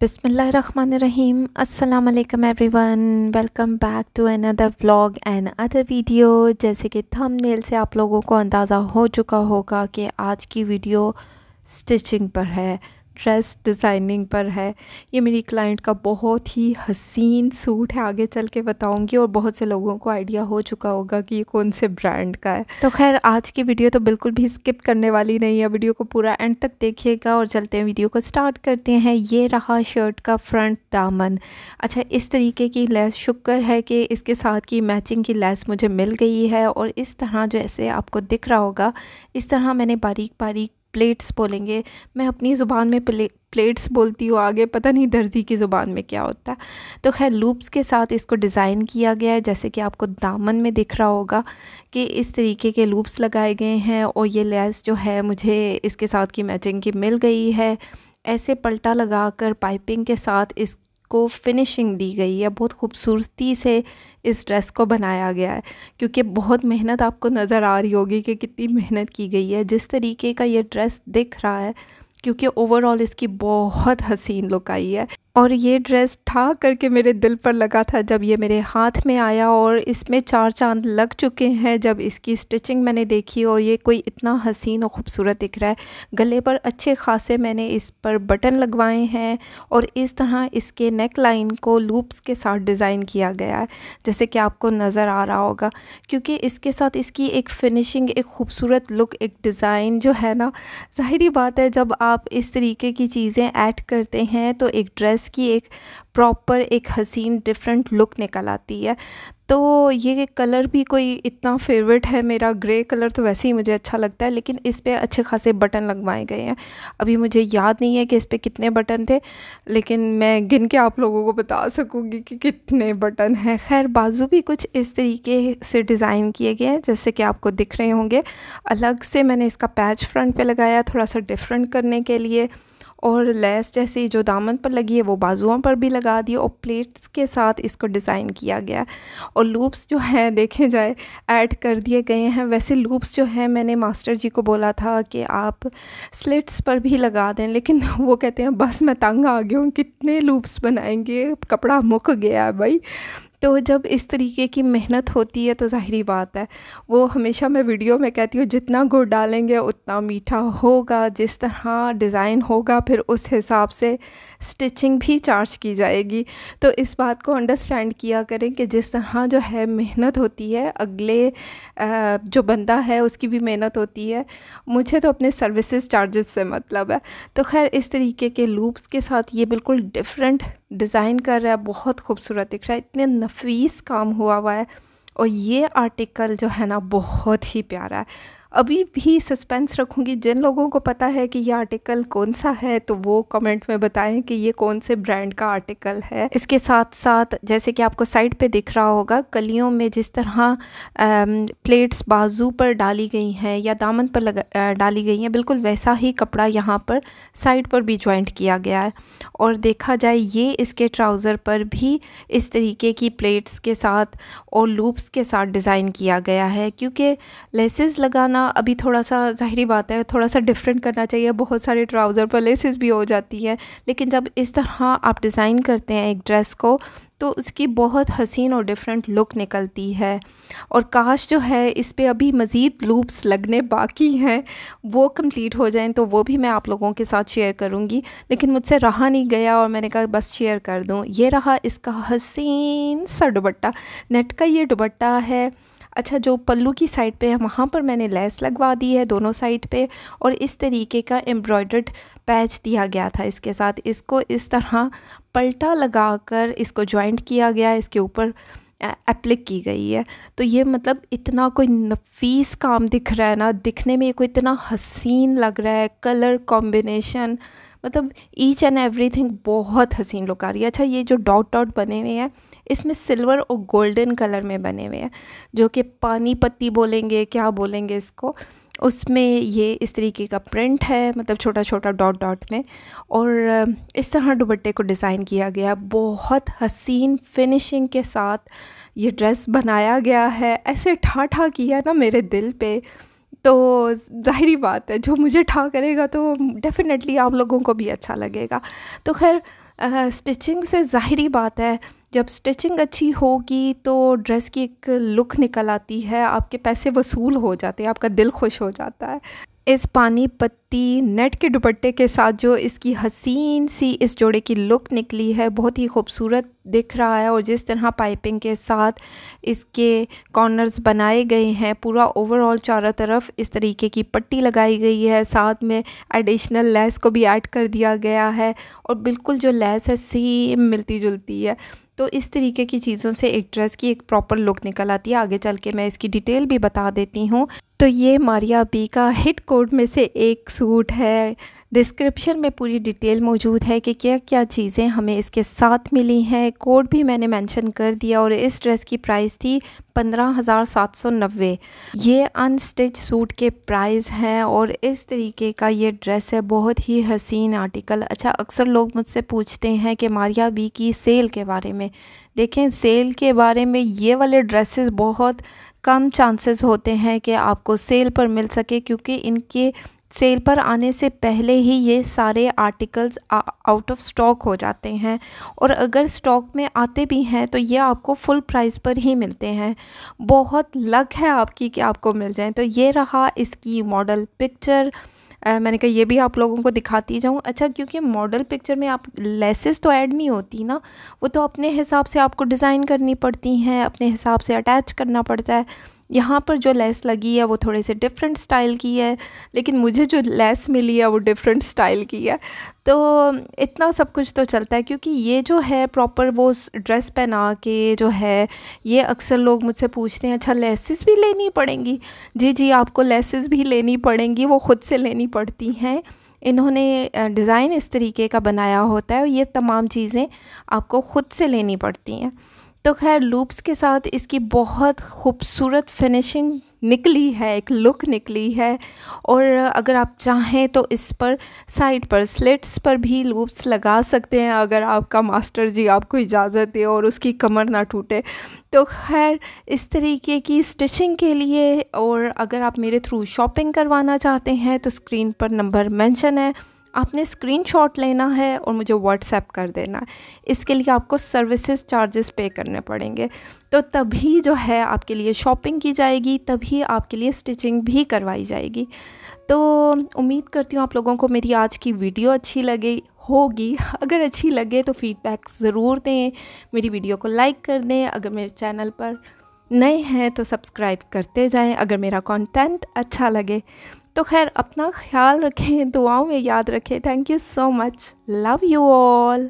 बिसमीम् अल्लाम everyone welcome back to another blog and other video जैसे कि thumbnail से आप लोगों को अंदाज़ा हो चुका होगा कि आज की वीडियो स्टिचिंग पर है ड्रेस डिज़ाइनिंग पर है ये मेरी क्लाइंट का बहुत ही हसीन सूट है आगे चल के बताऊँगी और बहुत से लोगों को आइडिया हो चुका होगा कि ये कौन से ब्रांड का है तो खैर आज की वीडियो तो बिल्कुल भी स्किप करने वाली नहीं है वीडियो को पूरा एंड तक देखिएगा और चलते हैं वीडियो को स्टार्ट करते हैं ये रहा शर्ट का फ्रंट दामन अच्छा इस तरीके की लेस शुक्र है कि इसके साथ की मैचिंग की लेस मुझे मिल गई है और इस तरह जैसे आपको दिख रहा होगा इस तरह मैंने बारीक बारीक प्लेट्स बोलेंगे मैं अपनी ज़ुबान में प्ले प्लेट्स बोलती हूँ आगे पता नहीं दर्जी की ज़ुबान में क्या होता है तो खैर लूप्स के साथ इसको डिज़ाइन किया गया है जैसे कि आपको दामन में दिख रहा होगा कि इस तरीके के लूप्स लगाए गए हैं और ये लेस जो है मुझे इसके साथ की मैचिंग की मिल गई है ऐसे पलटा कर पाइपिंग के साथ इस को फिनिशिंग दी गई है बहुत खूबसूरती से इस ड्रेस को बनाया गया है क्योंकि बहुत मेहनत आपको नज़र आ रही होगी कि कितनी मेहनत की गई है जिस तरीके का ये ड्रेस दिख रहा है क्योंकि ओवरऑल इसकी बहुत हसीन लुक आई है और ये ड्रेस ठा करके मेरे दिल पर लगा था जब ये मेरे हाथ में आया और इसमें चार चांद लग चुके हैं जब इसकी स्टिचिंग मैंने देखी और ये कोई इतना हसीन और ख़ूबसूरत दिख रहा है गले पर अच्छे खासे मैंने इस पर बटन लगवाए हैं और इस तरह इसके नेक लाइन को लूप्स के साथ डिज़ाइन किया गया है जैसे कि आपको नज़र आ रहा होगा क्योंकि इसके साथ इसकी एक फिनिशिंग एक ख़ूबसूरत लुक एक डिज़ाइन जो है ना ज़ाहरी बात है जब आप इस तरीके की चीज़ें ऐड करते हैं तो एक ड्रेस की एक प्रॉ प्रॉपर एक हसीन डिफरेंट लुक निकल आती है तो ये कलर भी कोई इतना फेवरेट है मेरा ग्रे कलर तो वैसे ही मुझे अच्छा लगता है लेकिन इस पर अच्छे खासे बटन लगवाए गए हैं अभी मुझे याद नहीं है कि इस पर कितने बटन थे लेकिन मैं गिन के आप लोगों को बता सकूँगी कि कितने बटन हैं खैर बाजू भी कुछ इस तरीके से डिज़ाइन किए गए हैं जैसे कि आपको दिख रहे होंगे अलग से मैंने इसका पैच फ्रंट पर लगाया थोड़ा सा डिफरेंट करने के लिए और लेस जैसे जो दामन पर लगी है वो बाजुओं पर भी लगा दी और प्लेट्स के साथ इसको डिज़ाइन किया गया और लूप्स जो हैं देखे जाए ऐड कर दिए गए हैं वैसे लूप्स जो हैं मैंने मास्टर जी को बोला था कि आप स्लिट्स पर भी लगा दें लेकिन वो कहते हैं बस मैं तंग आ गया हूँ कितने लूप्स बनाएंगे कपड़ा मुक गया है भाई तो जब इस तरीके की मेहनत होती है तो ज़ाहरी बात है वो हमेशा मैं वीडियो में कहती हूँ जितना गुड़ डालेंगे उतना मीठा होगा जिस तरह डिज़ाइन होगा फिर उस हिसाब से स्टिचिंग भी चार्ज की जाएगी तो इस बात को अंडरस्टैंड किया करें कि जिस तरह जो है मेहनत होती है अगले जो बंदा है उसकी भी मेहनत होती है मुझे तो अपने सर्विसेज चार्जेस से मतलब है तो खैर इस तरीके के लूप्स के साथ ये बिल्कुल डिफरेंट डिज़ाइन कर रहा है बहुत खूबसूरत दिख रहा है इतने नफीस काम हुआ हुआ है और ये आर्टिकल जो है ना बहुत ही प्यारा है अभी भी सस्पेंस रखूँगी जिन लोगों को पता है कि ये आर्टिकल कौन सा है तो वो कमेंट में बताएं कि ये कौन से ब्रांड का आर्टिकल है इसके साथ साथ जैसे कि आपको साइड पे दिख रहा होगा कलियों में जिस तरह आ, प्लेट्स बाजू पर डाली गई हैं या दामन पर लगा आ, डाली गई हैं बिल्कुल वैसा ही कपड़ा यहाँ पर साइड पर भी ज्वाइंट किया गया है और देखा जाए ये इसके ट्राउज़र पर भी इस तरीके की प्लेट्स के साथ और लूप्स के साथ डिज़ाइन किया गया है क्योंकि लेसेस लगाना अभी थोड़ा सा ज़ाहरी बात है थोड़ा सा डिफरेंट करना चाहिए बहुत सारे ट्राउज़र पर भी हो जाती है लेकिन जब इस तरह आप डिज़ाइन करते हैं एक ड्रेस को तो उसकी बहुत हसीन और डिफरेंट लुक निकलती है और काश जो है इस पर अभी मज़ीद लूप्स लगने बाकी हैं वो कंप्लीट हो जाएं तो वो भी मैं आप लोगों के साथ शेयर करूँगी लेकिन मुझसे रहा नहीं गया और मैंने कहा बस शेयर कर दूँ ये रहा इसका हसीन सा दुबट्टा नेट का ये दुबट्टा है अच्छा जो पल्लू की साइड पे है वहाँ पर मैंने लेस लगवा दी है दोनों साइड पे और इस तरीके का एम्ब्रॉयडर्ड पैच दिया गया था इसके साथ इसको इस तरह पलटा लगाकर इसको जॉइंट किया गया इसके ऊपर एप्लिक की गई है तो ये मतलब इतना कोई नफीस काम दिख रहा है ना दिखने में कोई इतना हसीन लग रहा है कलर कॉम्बिनेशन मतलब ईच एंड एवरीथिंग बहुत हसीन लुक आ रही है अच्छा ये जो डॉट डॉट बने हुए हैं इसमें सिल्वर और गोल्डन कलर में बने हुए हैं जो कि पानी पत्ती बोलेंगे क्या बोलेंगे इसको उसमें ये इस तरीके का प्रिंट है मतलब छोटा छोटा डॉट डॉट में और इस तरह दुबट्टे को डिज़ाइन किया गया बहुत हसीन फिनिशिंग के साथ ये ड्रेस बनाया गया है ऐसे ठा ठा किया ना मेरे दिल पे तो जाहिर बात है जो मुझे ठा करेगा तो डेफ़िनेटली आप लोगों को भी अच्छा लगेगा तो खैर स्टिचिंग से ज़ाहरी बात है जब स्टिचिंग अच्छी होगी तो ड्रेस की एक लुक निकल आती है आपके पैसे वसूल हो जाते हैं आपका दिल खुश हो जाता है इस पानीपत कुर्ती नेट के दुपट्टे के साथ जो इसकी हसीन सी इस जोड़े की लुक निकली है बहुत ही खूबसूरत दिख रहा है और जिस तरह पाइपिंग के साथ इसके कॉर्नर्स बनाए गए हैं पूरा ओवरऑल चारों तरफ इस तरीके की पट्टी लगाई गई है साथ में एडिशनल लेस को भी ऐड कर दिया गया है और बिल्कुल जो लेस है सेम मिलती जुलती है तो इस तरीके की चीज़ों से एक ड्रेस की एक प्रॉपर लुक निकल आती है आगे चल के मैं इसकी डिटेल भी बता देती हूँ तो ये मारिया बी का हिट कोड में से एक सूट सूट है डिस्क्रिप्शन में पूरी डिटेल मौजूद है कि क्या क्या चीज़ें हमें इसके साथ मिली हैं कोड भी मैंने मेंशन कर दिया और इस ड्रेस की प्राइस थी पंद्रह हज़ार सात सौ नब्बे ये अनस्टिच सूट के प्राइस हैं और इस तरीके का ये ड्रेस है बहुत ही हसीन आर्टिकल अच्छा अक्सर लोग मुझसे पूछते हैं कि मारिया बी की सेल के बारे में देखें सेल के बारे में ये वाले ड्रेसेस बहुत कम चांसेस होते हैं कि आपको सेल पर मिल सके क्योंकि इनके सेल पर आने से पहले ही ये सारे आर्टिकल्स आउट ऑफ स्टॉक हो जाते हैं और अगर स्टॉक में आते भी हैं तो ये आपको फुल प्राइस पर ही मिलते हैं बहुत लक है आपकी कि आपको मिल जाए तो ये रहा इसकी मॉडल पिक्चर मैंने कहा ये भी आप लोगों को दिखाती जाऊँ अच्छा क्योंकि मॉडल पिक्चर में आप लेसेस तो ऐड नहीं होती ना वो तो अपने हिसाब से आपको डिज़ाइन करनी पड़ती हैं अपने हिसाब से अटैच करना पड़ता है यहाँ पर जो लेस लगी है वो थोड़े से डिफरेंट स्टाइल की है लेकिन मुझे जो लेस मिली है वो डिफरेंट स्टाइल की है तो इतना सब कुछ तो चलता है क्योंकि ये जो है प्रॉपर वो ड्रेस पहना के जो है ये अक्सर लोग मुझसे पूछते हैं अच्छा लेसेस भी लेनी पड़ेंगी जी जी आपको लेसेस भी लेनी पड़ेंगी वो ख़ुद से लेनी पड़ती हैं इन्होंने डिज़ाइन इस तरीके का बनाया होता है और ये तमाम चीज़ें आपको ख़ुद से लेनी पड़ती हैं तो खैर लूप्स के साथ इसकी बहुत खूबसूरत फिनिशिंग निकली है एक लुक निकली है और अगर आप चाहें तो इस पर साइड पर स्लिट्स पर भी लूप्स लगा सकते हैं अगर आपका मास्टर जी आपको इजाज़त दे और उसकी कमर ना टूटे तो खैर इस तरीके की स्टिचिंग के लिए और अगर आप मेरे थ्रू शॉपिंग करवाना चाहते हैं तो स्क्रीन पर नंबर मेंशन है आपने स्क्रीनशॉट लेना है और मुझे व्हाट्सएप कर देना है इसके लिए आपको सर्विसेज चार्जेस पे करने पड़ेंगे तो तभी जो है आपके लिए शॉपिंग की जाएगी तभी आपके लिए स्टिचिंग भी करवाई जाएगी तो उम्मीद करती हूँ आप लोगों को मेरी आज की वीडियो अच्छी लगी होगी अगर अच्छी लगे तो फीडबैक ज़रूर दें मेरी वीडियो को लाइक कर दें अगर मेरे चैनल पर नए हैं तो सब्सक्राइब करते जाएं अगर मेरा कंटेंट अच्छा लगे तो खैर अपना ख्याल रखें दुआओं में याद रखें thank you so much love you all